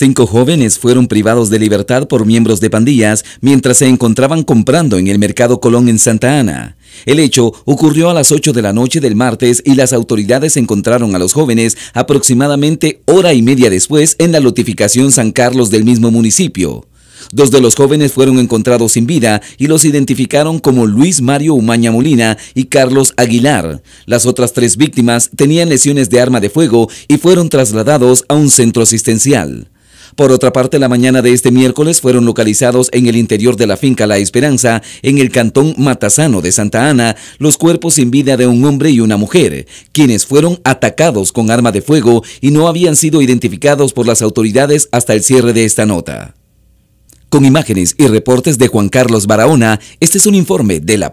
Cinco jóvenes fueron privados de libertad por miembros de pandillas mientras se encontraban comprando en el mercado Colón en Santa Ana. El hecho ocurrió a las 8 de la noche del martes y las autoridades encontraron a los jóvenes aproximadamente hora y media después en la lotificación San Carlos del mismo municipio. Dos de los jóvenes fueron encontrados sin vida y los identificaron como Luis Mario Umaña Molina y Carlos Aguilar. Las otras tres víctimas tenían lesiones de arma de fuego y fueron trasladados a un centro asistencial. Por otra parte, la mañana de este miércoles fueron localizados en el interior de la finca La Esperanza, en el cantón Matasano de Santa Ana, los cuerpos sin vida de un hombre y una mujer, quienes fueron atacados con arma de fuego y no habían sido identificados por las autoridades hasta el cierre de esta nota. Con imágenes y reportes de Juan Carlos Barahona, este es un informe de la